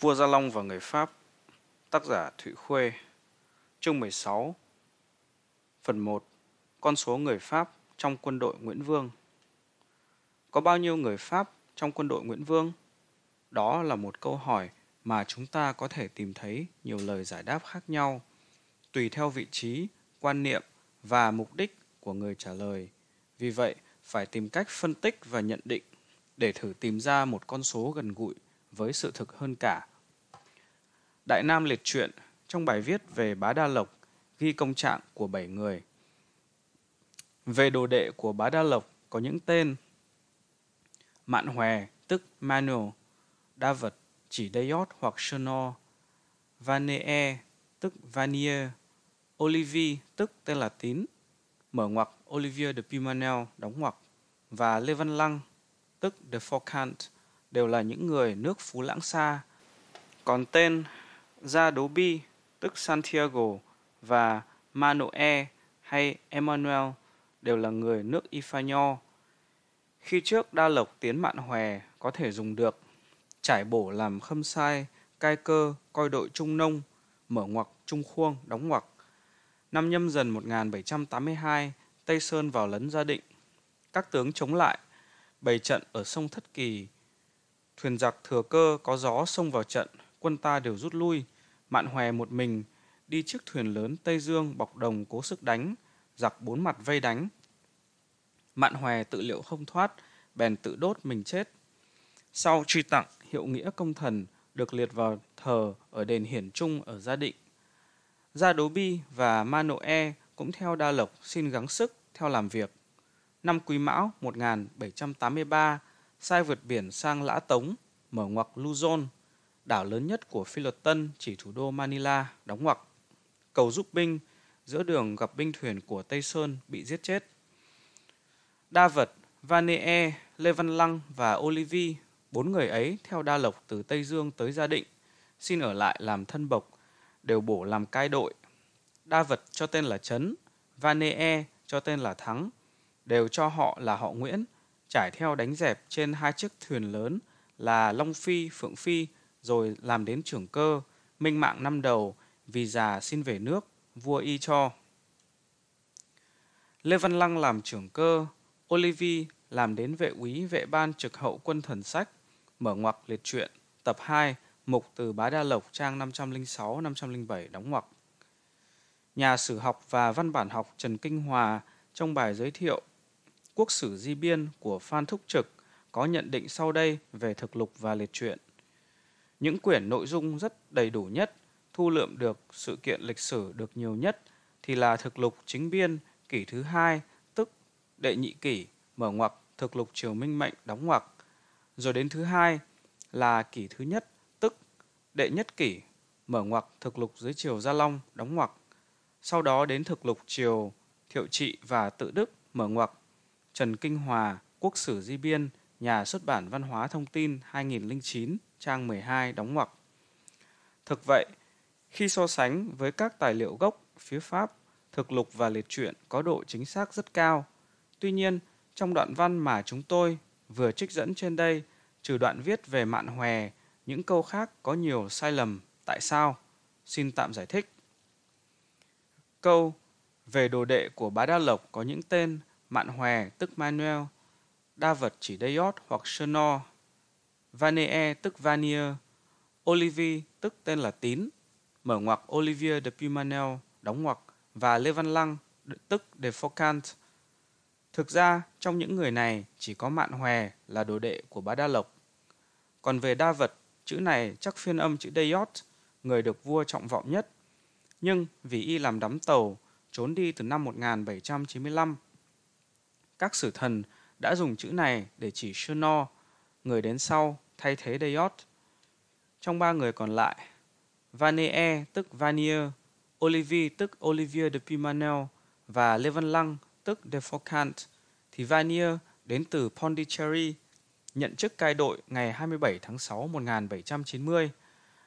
Vua Gia Long và người Pháp Tác giả Thụy Khuê Chương 16 Phần 1 Con số người Pháp trong quân đội Nguyễn Vương Có bao nhiêu người Pháp trong quân đội Nguyễn Vương? Đó là một câu hỏi mà chúng ta có thể tìm thấy nhiều lời giải đáp khác nhau, tùy theo vị trí, quan niệm và mục đích của người trả lời. Vì vậy, phải tìm cách phân tích và nhận định để thử tìm ra một con số gần gũi với sự thực hơn cả. Đại Nam liệt truyện trong bài viết về Bá Đa Lộc ghi công trạng của bảy người. Về đồ đệ của Bá Đa Lộc có những tên Mạn Hòe tức Manuel, David chỉ Dayot hoặc Chenor, Vanee tức Vanier, Olivier tức tên là Tín, mở ngoặc Olivier de Pimanel đóng ngoặc và Lê Văn Lăng tức de Forcant đều là những người nước Phú Lãng Sa. Còn tên Jadobi tức Santiago và Manoe hay Emmanuel đều là người nước Ifanyo. Khi trước đa lộc tiến mạn hòe có thể dùng được, trải bổ làm khâm sai, cai cơ, coi đội trung nông, mở ngoặc trung khuông, đóng ngoặc. Năm nhâm dần 1782, Tây Sơn vào lấn gia định. Các tướng chống lại, bày trận ở sông Thất Kỳ, Thuyền giặc thừa cơ có gió xông vào trận, quân ta đều rút lui, mạn hòe một mình, đi chiếc thuyền lớn Tây Dương bọc đồng cố sức đánh, giặc bốn mặt vây đánh. Mạn hòe tự liệu không thoát, bèn tự đốt mình chết. Sau truy tặng hiệu nghĩa công thần được liệt vào thờ ở đền Hiển Trung ở Gia Định. Gia Đố Bi và Ma Nộ E cũng theo Đa Lộc xin gắng sức theo làm việc. Năm Quý Mão 1783, sai vượt biển sang Lã Tống, mở ngoặc Luzon, đảo lớn nhất của philippines chỉ thủ đô Manila, đóng ngoặc. Cầu giúp binh, giữa đường gặp binh thuyền của Tây Sơn bị giết chết. Đa Vật, Vanee, Lê Văn Lăng và Olivi, bốn người ấy theo Đa Lộc từ Tây Dương tới Gia Định, xin ở lại làm thân bộc, đều bổ làm cai đội. Đa Vật cho tên là Trấn, Vanee cho tên là Thắng, đều cho họ là họ Nguyễn, trải theo đánh dẹp trên hai chiếc thuyền lớn là Long Phi, Phượng Phi, rồi làm đến trưởng cơ, minh mạng năm đầu, vì già xin về nước, vua y cho. Lê Văn Lăng làm trưởng cơ, Olivier làm đến vệ úy vệ ban trực hậu quân thần sách, mở ngoặc liệt truyện, tập 2, mục từ Bá Đa Lộc trang 506-507 đóng ngoặc. Nhà sử học và văn bản học Trần Kinh Hòa trong bài giới thiệu Quốc sử di biên của Phan Thúc Trực có nhận định sau đây về thực lục và liệt truyện. Những quyển nội dung rất đầy đủ nhất, thu lượm được sự kiện lịch sử được nhiều nhất thì là thực lục chính biên kỷ thứ hai tức đệ nhị kỷ mở ngoặc thực lục triều minh mệnh đóng ngoặc rồi đến thứ hai là kỷ thứ nhất tức đệ nhất kỷ mở ngoặc thực lục dưới triều gia long đóng ngoặc sau đó đến thực lục triều thiệu trị và tự đức mở ngoặc Trần Kinh Hòa, Quốc sử Di Biên, Nhà xuất bản Văn hóa Thông tin 2009, trang 12 đóng ngoặc. Thực vậy, khi so sánh với các tài liệu gốc phía Pháp, thực lục và liệt truyện có độ chính xác rất cao. Tuy nhiên, trong đoạn văn mà chúng tôi vừa trích dẫn trên đây, trừ đoạn viết về mạn hòe, những câu khác có nhiều sai lầm. Tại sao? Xin tạm giải thích. Câu về đồ đệ của bá đa lộc có những tên Mạn Hòe tức Manuel, đa vật chỉ Dayot hoặc Chenor, Vanee tức Vanier, Olivier tức tên là Tín, mở ngoặc Olivier de Pumanel, đóng ngoặc và Lê Văn Lăng tức de Focant. Thực ra, trong những người này chỉ có Mạn Hòe là đồ đệ của Bá Đa Lộc. Còn về đa vật, chữ này chắc phiên âm chữ Dayot, người được vua trọng vọng nhất. Nhưng vì y làm đắm tàu, trốn đi từ năm 1795 các sử thần đã dùng chữ này để chỉ Shunor, người đến sau thay thế Deiot. Trong ba người còn lại, Vanee tức Vanier, Olivier tức Olivier de Pimanel và Levenlang tức de Focant thì Vanier đến từ Pondicherry, nhận chức cai đội ngày 27 tháng 6 1790.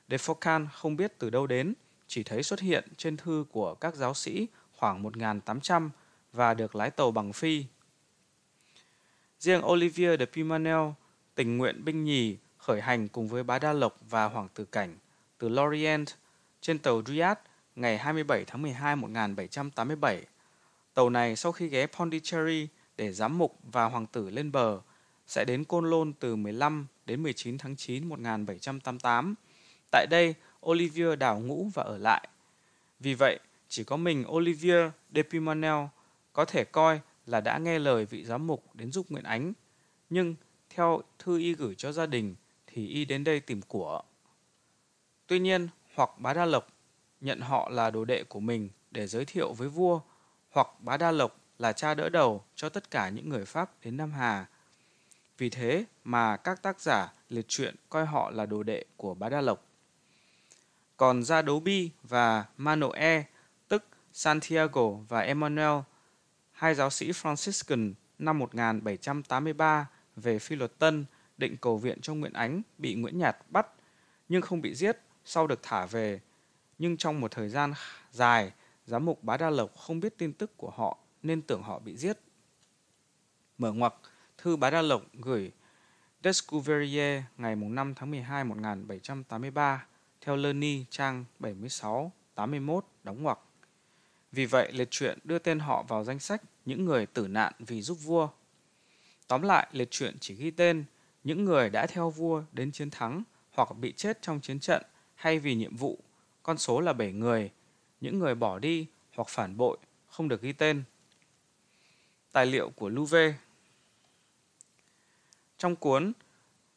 De Focant không biết từ đâu đến, chỉ thấy xuất hiện trên thư của các giáo sĩ khoảng 1800 và được lái tàu bằng phi Riêng Olivier de Pimanel tình nguyện binh nhì khởi hành cùng với Bá Đa Lộc và Hoàng Tử Cảnh từ Lorient trên tàu Riyadh ngày 27 tháng 12 1787. Tàu này sau khi ghé Pondicherry để giám mục và hoàng tử lên bờ sẽ đến Côn Lôn từ 15 đến 19 tháng 9 1788. Tại đây, Olivier đảo ngũ và ở lại. Vì vậy, chỉ có mình Olivier de Pimonel có thể coi là đã nghe lời vị giám mục đến giúp Nguyễn Ánh, nhưng theo thư y gửi cho gia đình thì y đến đây tìm của. Tuy nhiên, hoặc Bá Đa Lộc nhận họ là đồ đệ của mình để giới thiệu với vua, hoặc Bá Đa Lộc là cha đỡ đầu cho tất cả những người Pháp đến Nam Hà. Vì thế mà các tác giả liệt truyện coi họ là đồ đệ của Bá Đa Lộc. Còn Gia Đấu Bi và Manoe, tức Santiago và Emmanuel hai giáo sĩ Franciscan năm 1783 về phi luật tân định cầu viện cho Nguyễn Ánh bị Nguyễn Nhạt bắt nhưng không bị giết, sau được thả về. Nhưng trong một thời gian dài, giám mục Bá Đa Lộc không biết tin tức của họ nên tưởng họ bị giết. Mở ngoặc, thư Bá Đa Lộc gửi Descouvrier ngày 5 tháng 12 1783 theo Lerny trang 76-81 đóng ngoặc. Vì vậy, liệt truyện đưa tên họ vào danh sách những người tử nạn vì giúp vua. Tóm lại, liệt truyện chỉ ghi tên những người đã theo vua đến chiến thắng hoặc bị chết trong chiến trận hay vì nhiệm vụ. Con số là 7 người, những người bỏ đi hoặc phản bội không được ghi tên. Tài liệu của Louvet Trong cuốn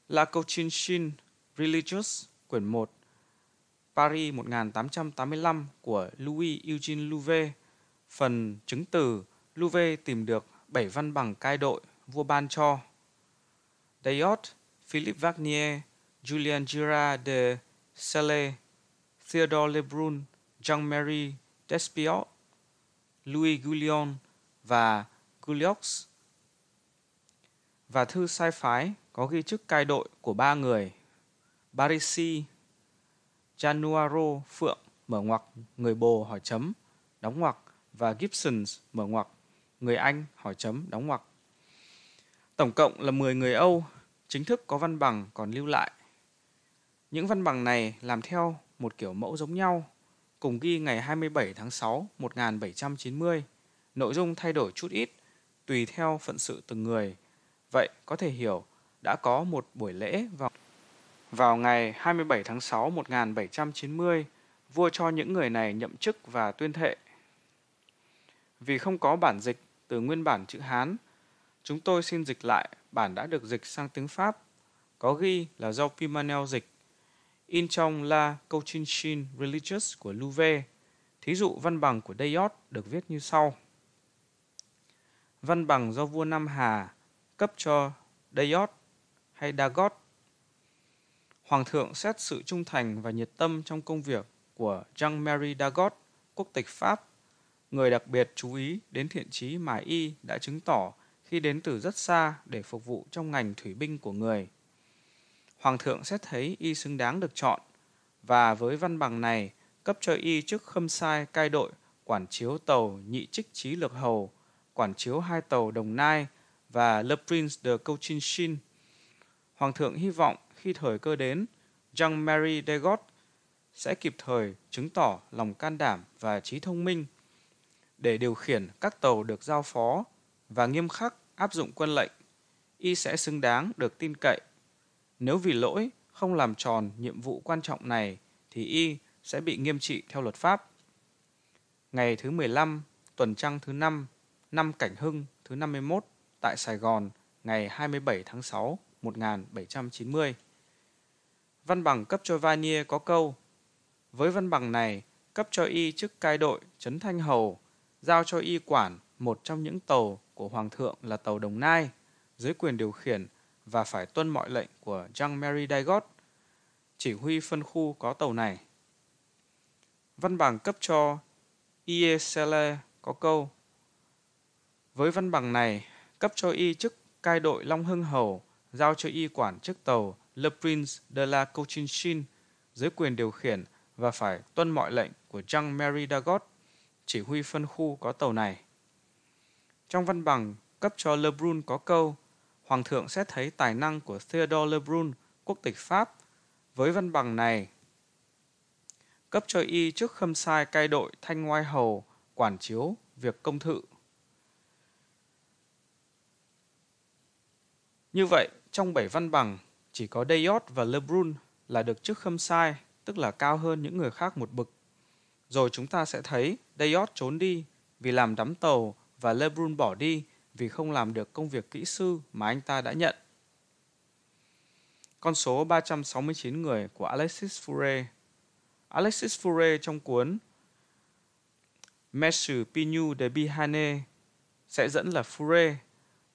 La Cochinchine Religious quyển 1 Paris 1885 của Louis Eugene Louvet, phần chứng từ Louvet tìm được 7 văn bằng cai đội vua ban cho. Dayot, Philippe Vagnier, Julien Girard de Celle, Theodore Lebrun, Jean-Marie Despiot, Louis Guillon và Guliox. Và thư sai phái có ghi chức cai đội của ba người, Barisi, Januaro Phượng mở ngoặc người bồ hỏi chấm đóng ngoặc và Gibsons mở ngoặc người Anh hỏi chấm đóng ngoặc. Tổng cộng là 10 người Âu chính thức có văn bằng còn lưu lại. Những văn bằng này làm theo một kiểu mẫu giống nhau, cùng ghi ngày 27 tháng 6 1790. Nội dung thay đổi chút ít tùy theo phận sự từng người. Vậy có thể hiểu đã có một buổi lễ vào vào ngày 27 tháng 6 1790, vua cho những người này nhậm chức và tuyên thệ. Vì không có bản dịch từ nguyên bản chữ Hán, chúng tôi xin dịch lại bản đã được dịch sang tiếng Pháp, có ghi là do Pimanel dịch, in trong La Cochinchine Religious của Louvet. Thí dụ văn bằng của Dayot được viết như sau. Văn bằng do vua Nam Hà cấp cho Dayot hay Dagot Hoàng thượng xét sự trung thành và nhiệt tâm trong công việc của Jean-Marie Dagot, quốc tịch Pháp, người đặc biệt chú ý đến thiện trí mà y đã chứng tỏ khi đến từ rất xa để phục vụ trong ngành thủy binh của người. Hoàng thượng xét thấy y xứng đáng được chọn và với văn bằng này cấp cho y chức khâm sai cai đội quản chiếu tàu nhị trích trí lược hầu, quản chiếu hai tàu Đồng Nai và Le Prince de Cochinchine. Hoàng thượng hy vọng khi thời cơ đến, jean Mary Degot sẽ kịp thời chứng tỏ lòng can đảm và trí thông minh để điều khiển các tàu được giao phó và nghiêm khắc áp dụng quân lệnh, y sẽ xứng đáng được tin cậy. Nếu vì lỗi không làm tròn nhiệm vụ quan trọng này thì y sẽ bị nghiêm trị theo luật pháp. Ngày thứ 15, tuần trăng thứ 5, năm Cảnh Hưng thứ 51 tại Sài Gòn ngày 27 tháng 6 1790 văn bằng cấp cho Vanier có câu Với văn bằng này, cấp cho y chức cai đội Trấn Thanh Hầu, giao cho y quản một trong những tàu của Hoàng thượng là tàu Đồng Nai, dưới quyền điều khiển và phải tuân mọi lệnh của jean mary dagot chỉ huy phân khu có tàu này. Văn bằng cấp cho Iesele có câu Với văn bằng này, cấp cho y chức cai đội Long Hưng Hầu, giao cho y quản chức tàu Le Prince de la Cochinchine dưới quyền điều khiển và phải tuân mọi lệnh của Jean-Marie Dagot, chỉ huy phân khu có tàu này. Trong văn bằng cấp cho Lebrun có câu, Hoàng thượng sẽ thấy tài năng của Theodore Lebrun, quốc tịch Pháp, với văn bằng này. Cấp cho y trước khâm sai cai đội thanh ngoai hầu, quản chiếu, việc công thự. Như vậy, trong bảy văn bằng chỉ có Dayot và Lebrun là được trước khâm sai, tức là cao hơn những người khác một bậc. Rồi chúng ta sẽ thấy Dayot trốn đi vì làm đắm tàu và Lebrun bỏ đi vì không làm được công việc kỹ sư mà anh ta đã nhận. Con số 369 người của Alexis Fure Alexis Fure trong cuốn Messu Pinu de Bihane sẽ dẫn là Fure,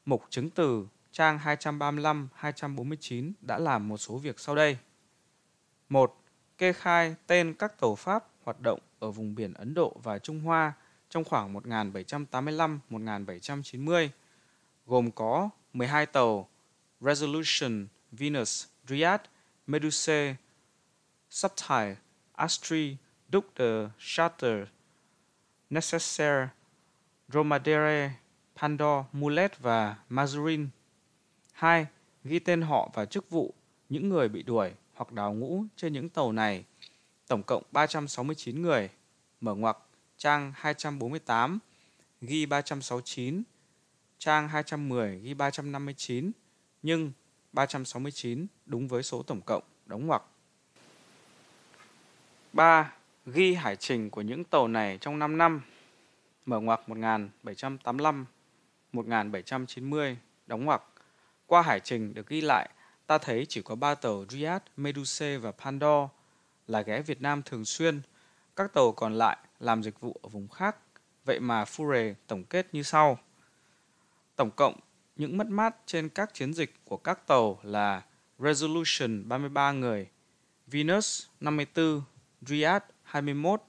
mục chứng từ trang 235-249 đã làm một số việc sau đây. 1. Kê khai tên các tàu Pháp hoạt động ở vùng biển Ấn Độ và Trung Hoa trong khoảng 1785-1790, gồm có 12 tàu Resolution, Venus, Riyadh, meduse Subtile, Astri, Duc de Charter, Necessaire, Dromadaire, Pandor, Mulet và Mazurin 2. Ghi tên họ và chức vụ những người bị đuổi hoặc đào ngũ trên những tàu này, tổng cộng 369 người, mở ngoặc trang 248, ghi 369, trang 210 ghi 359, nhưng 369 đúng với số tổng cộng, đóng ngoặc. 3. Ghi hải trình của những tàu này trong 5 năm, mở ngoặc 1785, 1790, đóng ngoặc. Qua hải trình được ghi lại, ta thấy chỉ có ba tàu Riyadh, Meduse và Pandor là ghé Việt Nam thường xuyên. Các tàu còn lại làm dịch vụ ở vùng khác. Vậy mà Fure tổng kết như sau. Tổng cộng, những mất mát trên các chiến dịch của các tàu là Resolution 33 người, Venus 54, Riyadh 21,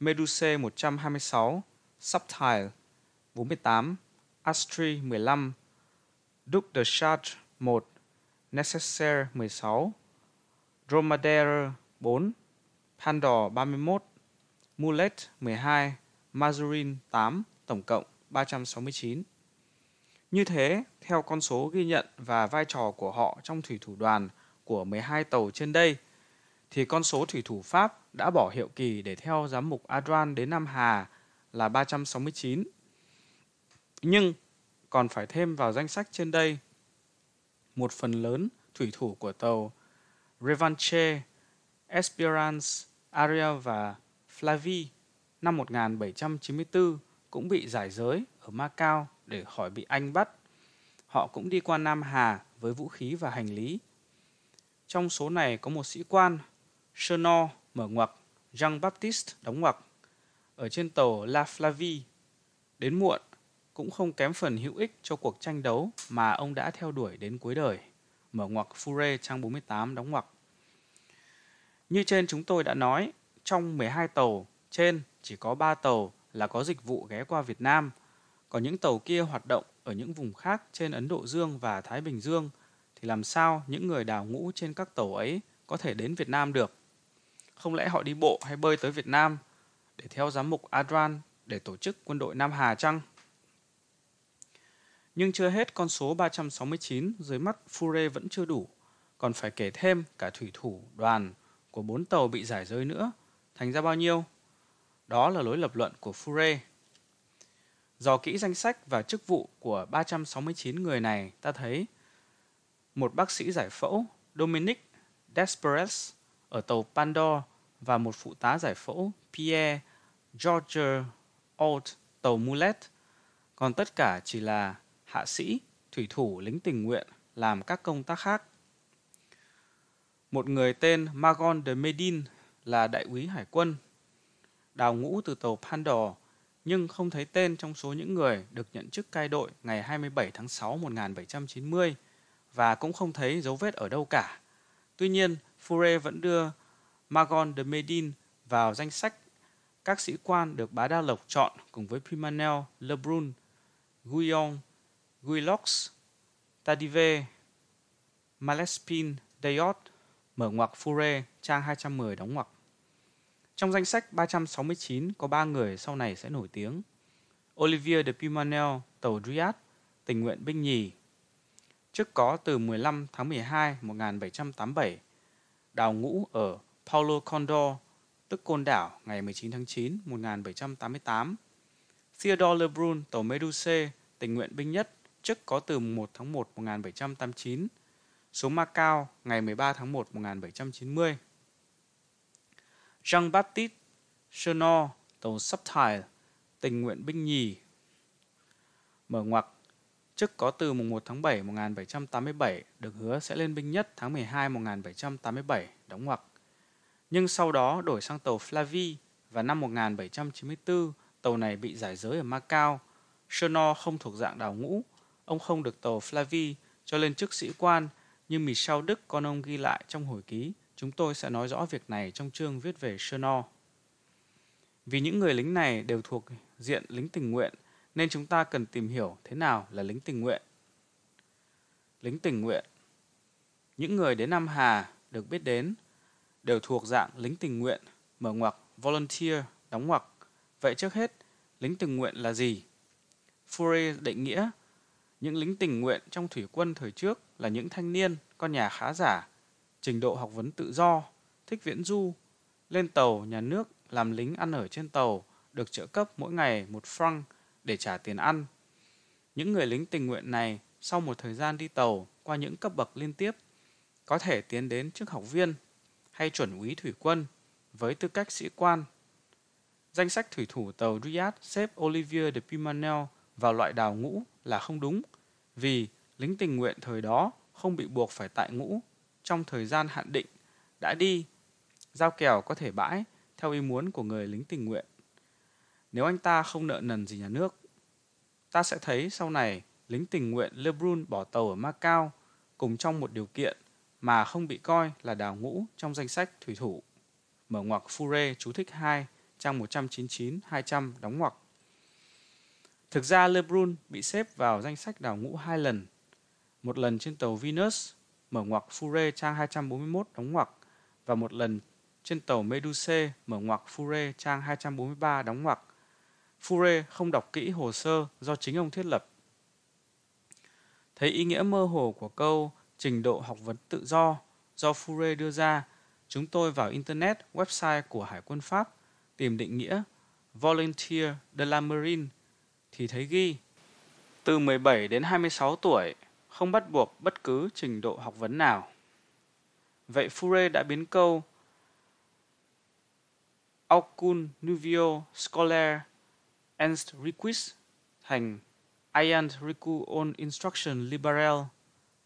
Meduse 126, Subtile 48, Astri 15, Duc de Chartres 1, Necessaire 16, Dromadaire 4, Pandor 31, Mulet 12, Mazurin 8, tổng cộng 369. Như thế, theo con số ghi nhận và vai trò của họ trong thủy thủ đoàn của 12 tàu trên đây, thì con số thủy thủ Pháp đã bỏ hiệu kỳ để theo giám mục Adran đến Nam Hà là 369. Nhưng còn phải thêm vào danh sách trên đây. Một phần lớn thủy thủ của tàu Revanche, Esperance, Aria và flavi năm 1794 cũng bị giải giới ở Macau để khỏi bị Anh bắt. Họ cũng đi qua Nam Hà với vũ khí và hành lý. Trong số này có một sĩ quan, Cherno mở ngoặc, Jean-Baptiste đóng ngoặc, ở trên tàu La Flavie. Đến muộn, cũng không kém phần hữu ích cho cuộc tranh đấu mà ông đã theo đuổi đến cuối đời. Mở ngoặc Fure trang 48 đóng ngoặc. Như trên chúng tôi đã nói, trong 12 tàu trên chỉ có 3 tàu là có dịch vụ ghé qua Việt Nam, còn những tàu kia hoạt động ở những vùng khác trên Ấn Độ Dương và Thái Bình Dương thì làm sao những người đào ngũ trên các tàu ấy có thể đến Việt Nam được? Không lẽ họ đi bộ hay bơi tới Việt Nam để theo giám mục Adran để tổ chức quân đội Nam Hà chăng? Nhưng chưa hết con số 369 dưới mắt Fure vẫn chưa đủ, còn phải kể thêm cả thủy thủ, đoàn của bốn tàu bị giải rơi nữa, thành ra bao nhiêu? Đó là lối lập luận của Fure. dò kỹ danh sách và chức vụ của 369 người này, ta thấy một bác sĩ giải phẫu Dominic Desperes ở tàu Pandor và một phụ tá giải phẫu Pierre George Old tàu Mulet, còn tất cả chỉ là hạ sĩ, thủy thủ lính tình nguyện làm các công tác khác. Một người tên Magon de Medin là đại úy hải quân, đào ngũ từ tàu Pandor nhưng không thấy tên trong số những người được nhận chức cai đội ngày 27 tháng 6 1790 và cũng không thấy dấu vết ở đâu cả. Tuy nhiên, Fure vẫn đưa Magon de Medin vào danh sách các sĩ quan được bá đa lộc chọn cùng với Pimanel, Lebrun, Guillaume Guilox, Tadive, Malespin, Dayot, mở ngoặc Fure, trang 210 đóng ngoặc. Trong danh sách 369 có 3 người sau này sẽ nổi tiếng. Olivier de Pimanel, tàu Driat, tình nguyện binh nhì. Trước có từ 15 tháng 12 1787, đào ngũ ở Paulo Condor, tức Côn Đảo, ngày 19 tháng 9 1788. Theodore Lebrun, tàu Meduse, tình nguyện binh nhất, chức có từ 1 tháng 1 1789, số Macau ngày 13 tháng 1 1790. Jean-Baptiste Chenot, tàu Subtile, tình nguyện binh nhì. Mở ngoặc, chức có từ mùng 1 tháng 7 1787 được hứa sẽ lên binh nhất tháng 12 1787, đóng ngoặc. Nhưng sau đó đổi sang tàu Flavie và năm 1794 tàu này bị giải giới ở Macau. Chenot không thuộc dạng đào ngũ Ông không được tàu Flavi cho lên chức sĩ quan, nhưng Michel Đức con ông ghi lại trong hồi ký. Chúng tôi sẽ nói rõ việc này trong chương viết về Chernor. Vì những người lính này đều thuộc diện lính tình nguyện, nên chúng ta cần tìm hiểu thế nào là lính tình nguyện. Lính tình nguyện Những người đến Nam Hà được biết đến đều thuộc dạng lính tình nguyện, mở ngoặc volunteer, đóng ngoặc. Vậy trước hết, lính tình nguyện là gì? Fourier định nghĩa những lính tình nguyện trong thủy quân thời trước là những thanh niên, con nhà khá giả, trình độ học vấn tự do, thích viễn du, lên tàu nhà nước làm lính ăn ở trên tàu, được trợ cấp mỗi ngày một franc để trả tiền ăn. Những người lính tình nguyện này sau một thời gian đi tàu qua những cấp bậc liên tiếp có thể tiến đến chức học viên hay chuẩn úy thủy quân với tư cách sĩ quan. Danh sách thủy thủ tàu Riyadh xếp Olivier de Pimanel vào loại đào ngũ là không đúng vì lính tình nguyện thời đó không bị buộc phải tại ngũ trong thời gian hạn định đã đi, giao kèo có thể bãi theo ý muốn của người lính tình nguyện. Nếu anh ta không nợ nần gì nhà nước, ta sẽ thấy sau này lính tình nguyện Lebrun bỏ tàu ở Macau cùng trong một điều kiện mà không bị coi là đào ngũ trong danh sách thủy thủ. Mở ngoặc Fure chú thích 2, trang 199-200 đóng ngoặc. Thực ra LeBron bị xếp vào danh sách đào ngũ hai lần. Một lần trên tàu Venus, mở ngoặc Fure trang 241 đóng ngoặc và một lần trên tàu Meduse mở ngoặc Fure trang 243 đóng ngoặc. Fure không đọc kỹ hồ sơ do chính ông thiết lập. Thấy ý nghĩa mơ hồ của câu trình độ học vấn tự do do Fure đưa ra, chúng tôi vào Internet website của Hải quân Pháp tìm định nghĩa Volunteer de la Marine – thì thấy ghi từ 17 đến 26 tuổi không bắt buộc bất cứ trình độ học vấn nào. Vậy Fure đã biến câu alcun Nuvio Scholar Ernst Requis thành Iant Riku on Instruction Liberal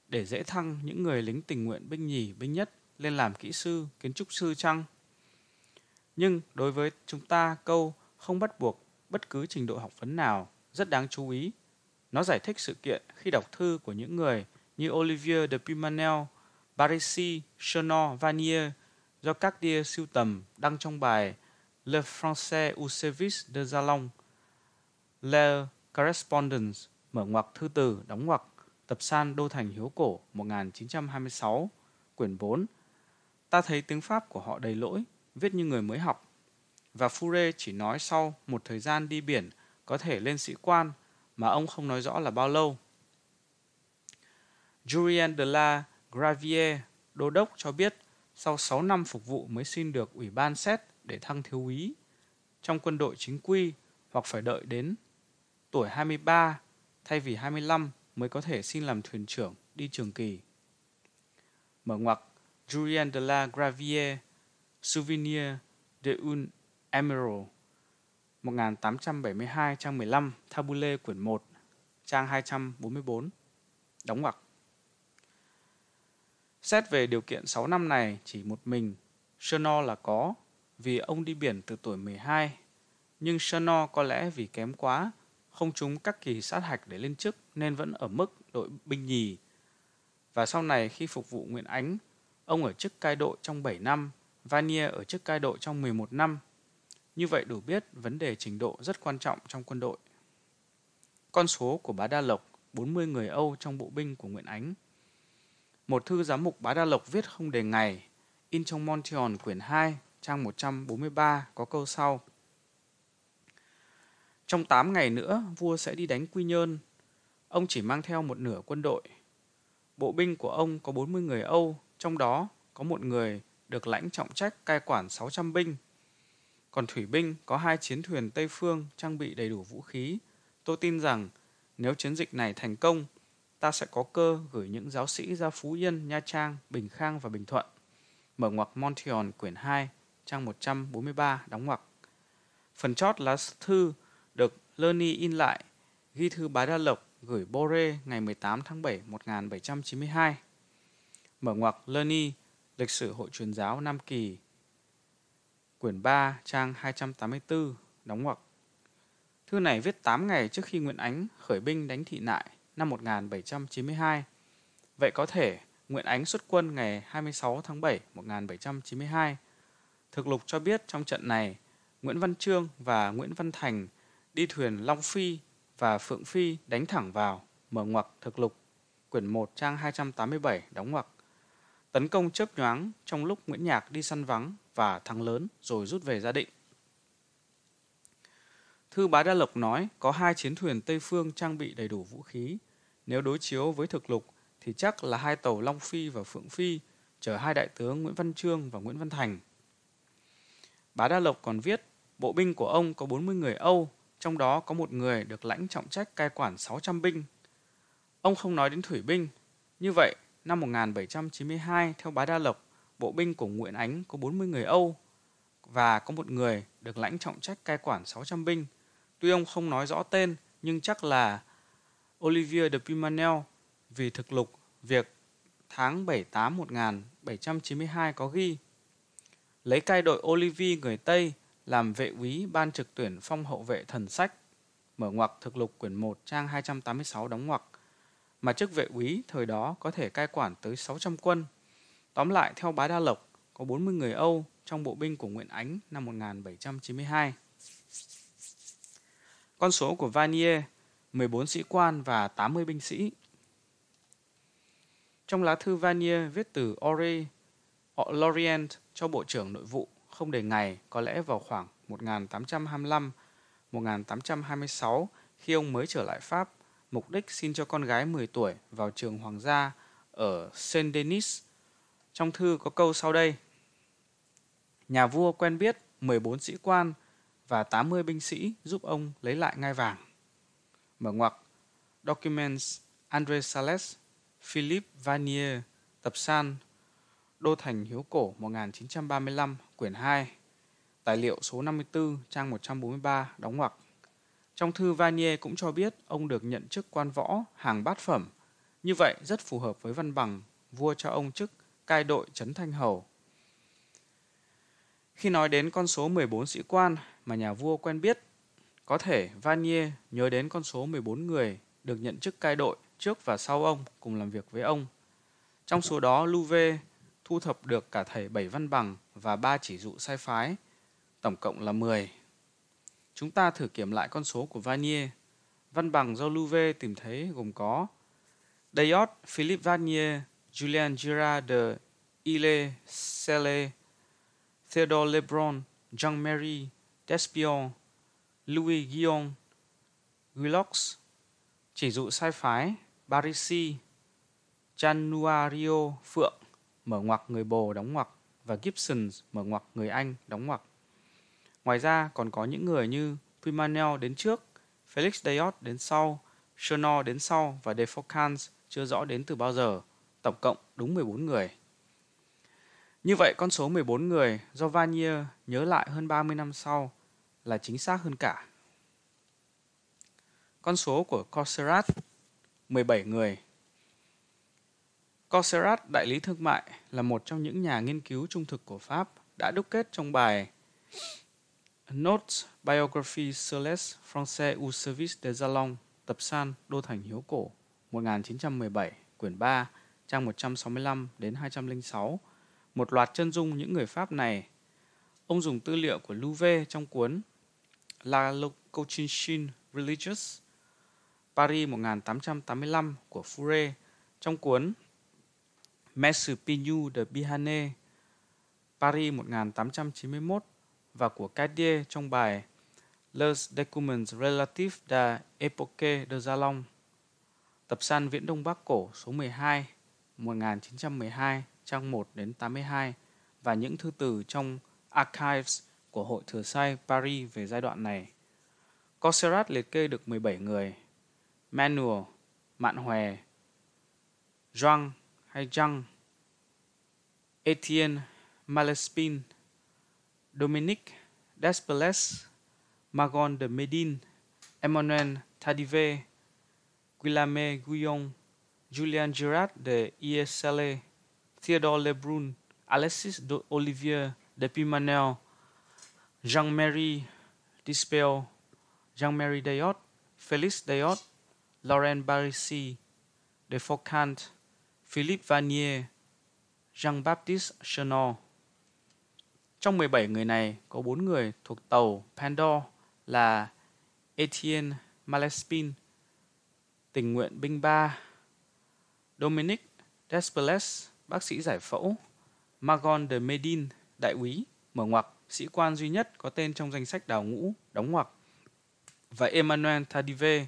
để dễ thăng những người lính tình nguyện binh nhì binh nhất lên làm kỹ sư, kiến trúc sư chăng? Nhưng đối với chúng ta câu không bắt buộc bất cứ trình độ học vấn nào rất đáng chú ý. Nó giải thích sự kiện khi đọc thư của những người như Olivier de Pimanel, Barisi, Chernon, Vanier do các đia siêu tầm đăng trong bài Le Français au service de Zalon, Le Correspondence, mở ngoặc thư từ, đóng ngoặc, tập san Đô Thành Hiếu Cổ 1926, quyển 4. Ta thấy tiếng Pháp của họ đầy lỗi, viết như người mới học. Và Fure chỉ nói sau một thời gian đi biển – có thể lên sĩ quan mà ông không nói rõ là bao lâu. Julien de la Gravier, đô đốc cho biết sau 6 năm phục vụ mới xin được ủy ban xét để thăng thiếu úy trong quân đội chính quy hoặc phải đợi đến tuổi 23 thay vì 25 mới có thể xin làm thuyền trưởng đi trường kỳ. Mở ngoặc Julien de la Gravier, Souvenir de un Emerald 1872 trang 15 Tabule quyển 1 trang 244 đóng ngoặc. Xét về điều kiện 6 năm này chỉ một mình Chanor là có vì ông đi biển từ tuổi 12 nhưng Chanor có lẽ vì kém quá không trúng các kỳ sát hạch để lên chức nên vẫn ở mức đội binh nhì. Và sau này khi phục vụ Nguyễn Ánh, ông ở chức cai đội trong 7 năm, Vanier ở chức cai đội trong 11 năm như vậy đủ biết vấn đề trình độ rất quan trọng trong quân đội. Con số của Bá Đa Lộc, 40 người Âu trong bộ binh của Nguyễn Ánh. Một thư giám mục Bá Đa Lộc viết không đề ngày, in trong Montreal quyển 2, trang 143 có câu sau. Trong 8 ngày nữa, vua sẽ đi đánh Quy Nhơn. Ông chỉ mang theo một nửa quân đội. Bộ binh của ông có 40 người Âu, trong đó có một người được lãnh trọng trách cai quản 600 binh còn thủy binh có hai chiến thuyền Tây Phương trang bị đầy đủ vũ khí. Tôi tin rằng nếu chiến dịch này thành công, ta sẽ có cơ gửi những giáo sĩ ra Phú Yên, Nha Trang, Bình Khang và Bình Thuận. Mở ngoặc Montreal quyển 2, trang 143, đóng ngoặc. Phần chót lá thư được Lerny in lại, ghi thư Bá Đa Lộc gửi Bore ngày 18 tháng 7 1792. Mở ngoặc Lerny, lịch sử hội truyền giáo Nam Kỳ quyển 3, trang 284, đóng ngoặc. Thư này viết 8 ngày trước khi Nguyễn Ánh khởi binh đánh thị nại năm 1792. Vậy có thể Nguyễn Ánh xuất quân ngày 26 tháng 7 1792. Thực lục cho biết trong trận này, Nguyễn Văn Trương và Nguyễn Văn Thành đi thuyền Long Phi và Phượng Phi đánh thẳng vào, mở ngoặc thực lục, quyển 1 trang 287 đóng ngoặc. Tấn công chớp nhoáng trong lúc Nguyễn Nhạc đi săn vắng và thắng lớn rồi rút về gia định. Thư Bá Đa Lộc nói có hai chiến thuyền Tây Phương trang bị đầy đủ vũ khí. Nếu đối chiếu với thực lục thì chắc là hai tàu Long Phi và Phượng Phi chở hai đại tướng Nguyễn Văn Trương và Nguyễn Văn Thành. Bá Đa Lộc còn viết bộ binh của ông có 40 người Âu, trong đó có một người được lãnh trọng trách cai quản 600 binh. Ông không nói đến thủy binh. Như vậy, năm 1792, theo Bá Đa Lộc, bộ binh của Nguyễn Ánh có 40 người Âu và có một người được lãnh trọng trách cai quản 600 binh. Tuy ông không nói rõ tên nhưng chắc là Olivier de Pimanel vì thực lục việc tháng 78 1792 có ghi lấy cai đội Olivier người Tây làm vệ úy ban trực tuyển phong hậu vệ thần sách mở ngoặc thực lục quyển 1 trang 286 đóng ngoặc mà chức vệ úy thời đó có thể cai quản tới 600 quân Tóm lại, theo Bá Đa Lộc, có 40 người Âu trong bộ binh của Nguyễn Ánh năm 1792. Con số của Vanier 14 sĩ quan và 80 binh sĩ. Trong lá thư Vanier viết từ Ori, Lorient cho Bộ trưởng Nội vụ không đề ngày có lẽ vào khoảng 1825-1826 khi ông mới trở lại Pháp, mục đích xin cho con gái 10 tuổi vào trường Hoàng gia ở Saint-Denis trong thư có câu sau đây. Nhà vua quen biết 14 sĩ quan và 80 binh sĩ giúp ông lấy lại ngai vàng. Mở ngoặc Documents André Sales, Philippe Vanier, tập san Đô Thành Hiếu Cổ 1935, quyển 2, tài liệu số 54, trang 143, đóng ngoặc. Trong thư Vanier cũng cho biết ông được nhận chức quan võ hàng bát phẩm, như vậy rất phù hợp với văn bằng vua cho ông chức cai đội Trấn Thanh Hầu. Khi nói đến con số 14 sĩ quan mà nhà vua quen biết, có thể Vanier nhớ đến con số 14 người được nhận chức cai đội trước và sau ông cùng làm việc với ông. Trong số đó, Louvet thu thập được cả thầy bảy văn bằng và ba chỉ dụ sai phái, tổng cộng là 10. Chúng ta thử kiểm lại con số của Vanier. Văn bằng do Louvet tìm thấy gồm có Dayot Philip Vanier Julian Girard de Ile Selle, Theodore Lebron, Jean-Marie Despion, Louis Guillaume, Guillox, chỉ dụ sai phái, Barisi, Januario Phượng, mở ngoặc người Bồ đóng ngoặc và Gibson mở ngoặc người Anh đóng ngoặc. Ngoài ra còn có những người như Pimanel đến trước, Felix Dayot đến sau, Chernot đến sau và Defocans chưa rõ đến từ bao giờ tổng cộng đúng 14 người. Như vậy con số 14 người do Vanier nhớ lại hơn 30 năm sau là chính xác hơn cả. Con số của Corserat 17 người. Corserat, đại lý thương mại, là một trong những nhà nghiên cứu trung thực của Pháp đã đúc kết trong bài Notes Biography Celeste Français au Service des Salons, tập san Đô Thành Hiếu Cổ, 1917, quyển 3, trang 165 đến 206, một loạt chân dung những người Pháp này. Ông dùng tư liệu của Louvet trong cuốn La Cochinchine Religious, Paris 1885 của Fourier trong cuốn Messer Pignou de Bihane, Paris 1891 và của Cadier trong bài Les Documents Relatifs de Époque de Jalon, tập san Viễn Đông Bắc Cổ số 12 1912 trang 1 đến 82 và những thư từ trong Archives của Hội Thừa Sai Paris về giai đoạn này. Corserat liệt kê được 17 người, Manuel, Mạn Hòe, Zhang hay Jean, Etienne Malespin, Dominique Despeles, Magon de Medine, Emmanuel Tadive, Guillaume Guillon, Julian Girard de Iesele, Theodore Lebrun, Alexis de Olivier de Pimanel, Jean-Marie Dispel, Jean-Marie Dayot, Félix Dayot, Laurent Barisi, de Focant, Philippe Vanier, Jean-Baptiste Chenot. Trong 17 người này có 4 người thuộc tàu Pandor là Etienne Malespin, tình nguyện binh ba Dominic Despelles, bác sĩ giải phẫu, Magon de Medin, đại úy, mở ngoặc, sĩ quan duy nhất có tên trong danh sách đào ngũ, đóng ngoặc, và Emmanuel Tadive,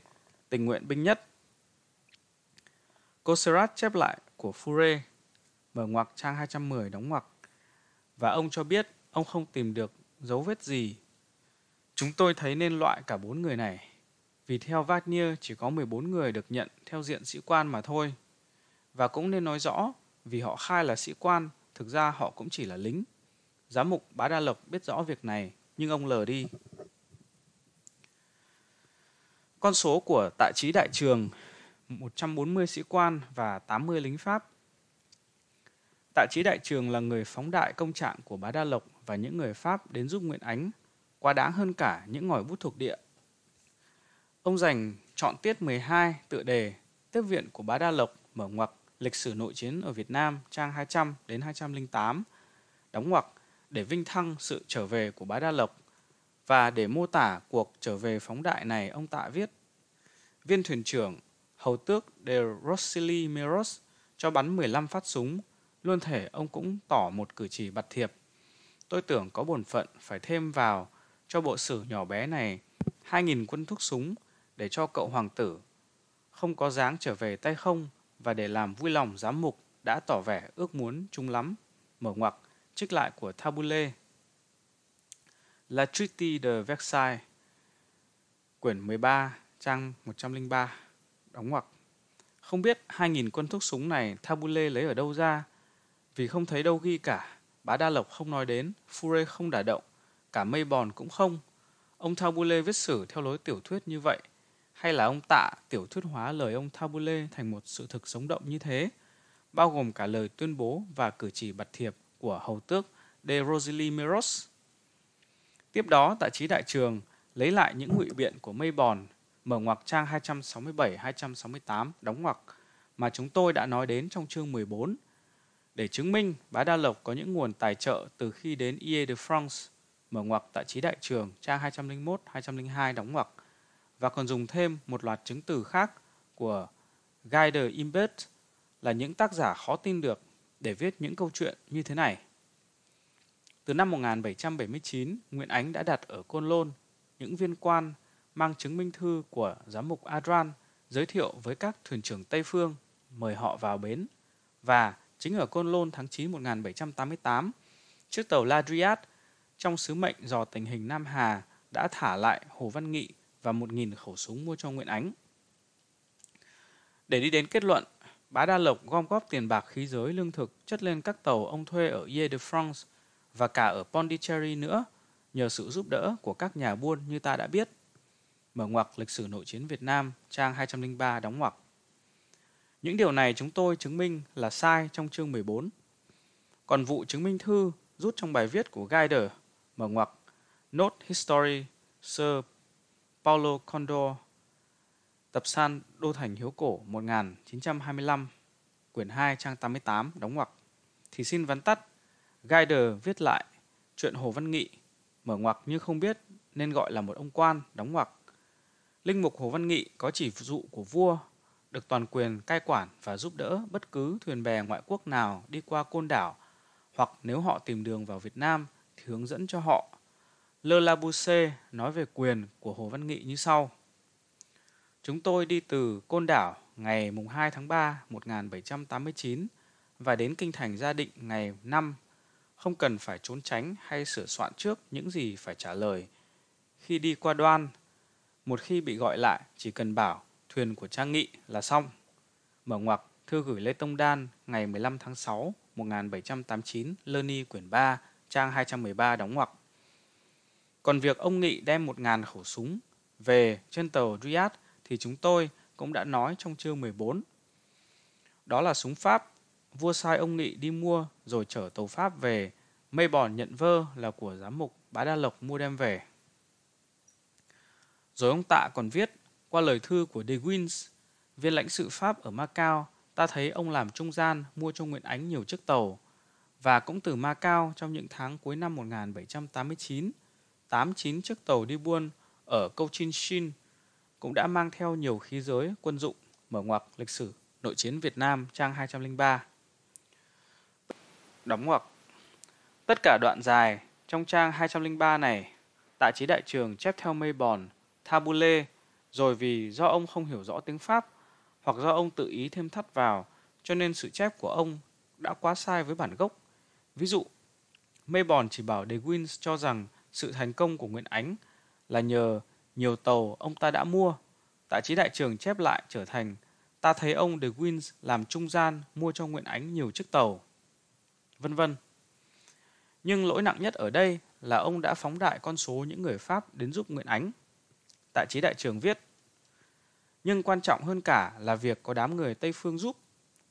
tình nguyện binh nhất. Coserat chép lại của Fure, mở ngoặc trang 210 đóng ngoặc, và ông cho biết ông không tìm được dấu vết gì. Chúng tôi thấy nên loại cả bốn người này, vì theo Wagner chỉ có 14 người được nhận theo diện sĩ quan mà thôi. Và cũng nên nói rõ, vì họ khai là sĩ quan, thực ra họ cũng chỉ là lính. Giám mục Bá Đa Lộc biết rõ việc này, nhưng ông lờ đi. Con số của tại trí đại trường 140 sĩ quan và 80 lính Pháp. Tạ trí đại trường là người phóng đại công trạng của Bá Đa Lộc và những người Pháp đến giúp Nguyễn Ánh, quá đáng hơn cả những ngòi bút thuộc địa. Ông dành chọn tiết 12 tựa đề Tiếp viện của Bá Đa Lộc mở ngoặc Lịch sử nội chiến ở Việt Nam trang 200 đến 208 đóng ngoặc để vinh thăng sự trở về của Bá Đa Lộc và để mô tả cuộc trở về phóng đại này ông Tạ viết Viên thuyền trưởng hầu tước de Rossili Miros cho bắn 15 phát súng, luôn thể ông cũng tỏ một cử chỉ bặt thiệp. Tôi tưởng có bổn phận phải thêm vào cho bộ sử nhỏ bé này 2.000 quân thuốc súng để cho cậu hoàng tử. Không có dáng trở về tay không, và để làm vui lòng giám mục đã tỏ vẻ ước muốn chung lắm, mở ngoặc trích lại của Tabule. La Treaty de Versailles, quyển 13, trang 103, đóng ngoặc. Không biết 2.000 quân thuốc súng này Tabule lấy ở đâu ra, vì không thấy đâu ghi cả, bá Đa Lộc không nói đến, Fure không đả động, cả mây bòn cũng không. Ông Tabule viết sử theo lối tiểu thuyết như vậy – hay là ông Tạ tiểu thuyết hóa lời ông Tabule thành một sự thực sống động như thế, bao gồm cả lời tuyên bố và cử chỉ bật thiệp của hầu tước De Rosili Miros. Tiếp đó, tại trí đại trường, lấy lại những ngụy biện của mây bòn, mở ngoặc trang 267-268, đóng ngoặc, mà chúng tôi đã nói đến trong chương 14, để chứng minh Bá Đa Lộc có những nguồn tài trợ từ khi đến IE de France, mở ngoặc tại trí đại trường trang 201-202 đóng ngoặc và còn dùng thêm một loạt chứng từ khác của Guider Imbert là những tác giả khó tin được để viết những câu chuyện như thế này. Từ năm 1779, Nguyễn Ánh đã đặt ở Côn Lôn những viên quan mang chứng minh thư của giám mục Adran giới thiệu với các thuyền trưởng Tây Phương mời họ vào bến. Và chính ở Côn Lôn tháng 9 1788, chiếc tàu la Ladriat trong sứ mệnh dò tình hình Nam Hà đã thả lại Hồ Văn Nghị và 1.000 khẩu súng mua cho Nguyễn Ánh. Để đi đến kết luận, Bá Đa Lộc gom góp tiền bạc khí giới lương thực chất lên các tàu ông thuê ở Ile de France và cả ở Pondicherry nữa nhờ sự giúp đỡ của các nhà buôn như ta đã biết. Mở ngoặc lịch sử nội chiến Việt Nam, trang 203 đóng ngoặc. Những điều này chúng tôi chứng minh là sai trong chương 14. Còn vụ chứng minh thư rút trong bài viết của Guider, mở ngoặc, Note History, Sir Paulo Condor, tập san Đô Thành Hiếu Cổ 1925, quyển 2 trang 88 đóng ngoặc, thì xin vắn tắt, Gaider viết lại chuyện Hồ Văn Nghị, mở ngoặc nhưng không biết nên gọi là một ông quan, đóng ngoặc. Linh mục Hồ Văn Nghị có chỉ dụ của vua, được toàn quyền cai quản và giúp đỡ bất cứ thuyền bè ngoại quốc nào đi qua côn đảo, hoặc nếu họ tìm đường vào Việt Nam thì hướng dẫn cho họ Le Labousse nói về quyền của Hồ Văn Nghị như sau. Chúng tôi đi từ Côn Đảo ngày 2 tháng 3 1789 và đến Kinh Thành Gia Định ngày 5, không cần phải trốn tránh hay sửa soạn trước những gì phải trả lời. Khi đi qua đoan, một khi bị gọi lại chỉ cần bảo thuyền của Trang Nghị là xong. Mở ngoặc thư gửi Lê Tông Đan ngày 15 tháng 6 1789 Lơ Ni quyển 3 trang 213 đóng ngoặc. Còn việc ông Nghị đem một ngàn khẩu súng về trên tàu Riyadh thì chúng tôi cũng đã nói trong chương 14. Đó là súng Pháp, vua sai ông Nghị đi mua rồi chở tàu Pháp về, mây bòn nhận vơ là của giám mục Bá Đa Lộc mua đem về. Rồi ông Tạ còn viết qua lời thư của De Wins, viên lãnh sự Pháp ở Macau, ta thấy ông làm trung gian mua cho Nguyễn Ánh nhiều chiếc tàu, và cũng từ Macau trong những tháng cuối năm 1789, tám chín chiếc tàu đi buôn ở Cochin cũng đã mang theo nhiều khí giới quân dụng mở ngoặc lịch sử nội chiến Việt Nam trang 203. Đóng ngoặc Tất cả đoạn dài trong trang 203 này, tạ trí đại trường chép theo mây bòn, tabule, rồi vì do ông không hiểu rõ tiếng Pháp hoặc do ông tự ý thêm thắt vào, cho nên sự chép của ông đã quá sai với bản gốc. Ví dụ, mây bòn chỉ bảo De Wins cho rằng sự thành công của Nguyễn Ánh là nhờ nhiều tàu ông ta đã mua. Tạ chí đại trường chép lại trở thành ta thấy ông De Wins làm trung gian mua cho Nguyễn Ánh nhiều chiếc tàu. Vân vân. Nhưng lỗi nặng nhất ở đây là ông đã phóng đại con số những người Pháp đến giúp Nguyễn Ánh. Tạ chí đại trường viết Nhưng quan trọng hơn cả là việc có đám người Tây Phương giúp.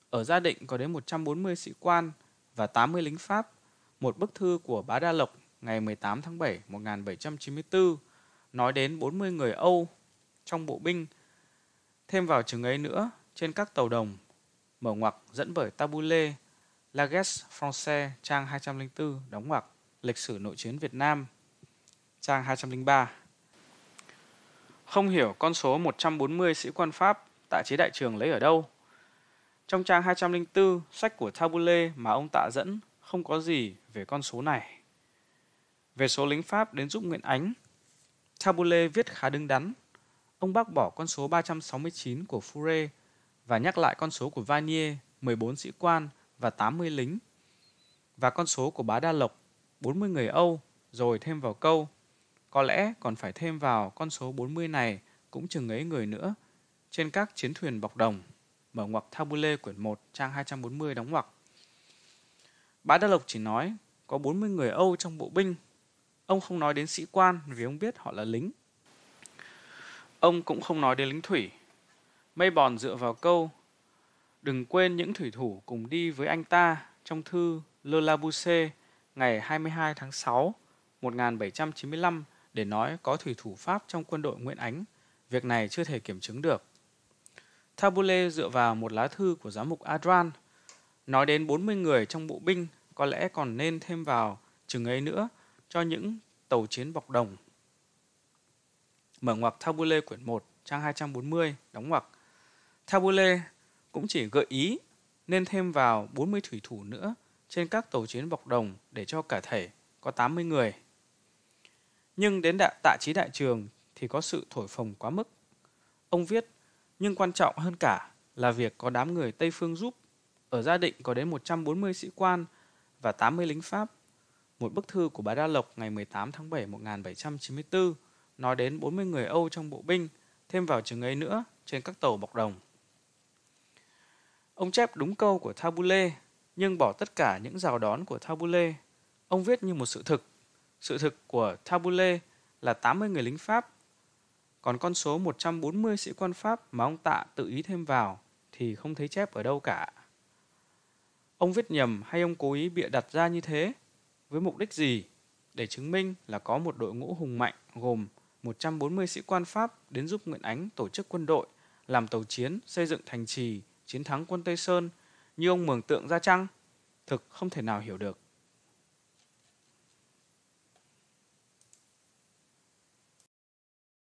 Ở gia định có đến 140 sĩ quan và 80 lính Pháp. Một bức thư của Bá Đa Lộc ngày 18 tháng 7 1794 nói đến 40 người Âu trong bộ binh. Thêm vào chừng ấy nữa, trên các tàu đồng mở ngoặc dẫn bởi Tabule, Lages Français trang 204 đóng ngoặc lịch sử nội chiến Việt Nam trang 203. Không hiểu con số 140 sĩ quan Pháp tại chế đại trường lấy ở đâu. Trong trang 204, sách của Tabule mà ông tạ dẫn không có gì về con số này. Về số lính Pháp đến giúp Nguyễn Ánh, Tabule viết khá đứng đắn. Ông bác bỏ con số 369 của Fure và nhắc lại con số của Vanier, 14 sĩ quan và 80 lính. Và con số của bá Đa Lộc, 40 người Âu, rồi thêm vào câu. Có lẽ còn phải thêm vào con số 40 này cũng chừng ấy người nữa trên các chiến thuyền bọc đồng. Mở ngoặc Tabule quyển 1 trang 240 đóng ngoặc. Bá Đa Lộc chỉ nói có 40 người Âu trong bộ binh Ông không nói đến sĩ quan vì ông biết họ là lính. Ông cũng không nói đến lính thủy. Mây bòn dựa vào câu Đừng quên những thủy thủ cùng đi với anh ta trong thư Le Labousse ngày 22 tháng 6 1795 để nói có thủy thủ Pháp trong quân đội Nguyễn Ánh. Việc này chưa thể kiểm chứng được. Tabule dựa vào một lá thư của giám mục Adran nói đến 40 người trong bộ binh có lẽ còn nên thêm vào chừng ấy nữa cho những tàu chiến bọc đồng. Mở ngoặc Tabule quyển 1, trang 240, đóng ngoặc. Tabule cũng chỉ gợi ý nên thêm vào 40 thủy thủ nữa trên các tàu chiến bọc đồng để cho cả thể có 80 người. Nhưng đến đại, tạ trí đại trường thì có sự thổi phồng quá mức. Ông viết, nhưng quan trọng hơn cả là việc có đám người Tây Phương giúp. Ở gia định có đến 140 sĩ quan và 80 lính Pháp một bức thư của bà Đa Lộc ngày 18 tháng 7 1794 nói đến 40 người Âu trong bộ binh, thêm vào chừng ấy nữa trên các tàu bọc đồng. Ông chép đúng câu của Tabule, nhưng bỏ tất cả những rào đón của Tabule. Ông viết như một sự thực. Sự thực của Tabule là 80 người lính Pháp, còn con số 140 sĩ quan Pháp mà ông Tạ tự ý thêm vào thì không thấy chép ở đâu cả. Ông viết nhầm hay ông cố ý bịa đặt ra như thế với mục đích gì để chứng minh là có một đội ngũ hùng mạnh gồm 140 sĩ quan Pháp đến giúp Nguyễn Ánh tổ chức quân đội, làm tàu chiến, xây dựng thành trì, chiến thắng quân Tây Sơn như ông mường tượng ra chăng? Thực không thể nào hiểu được.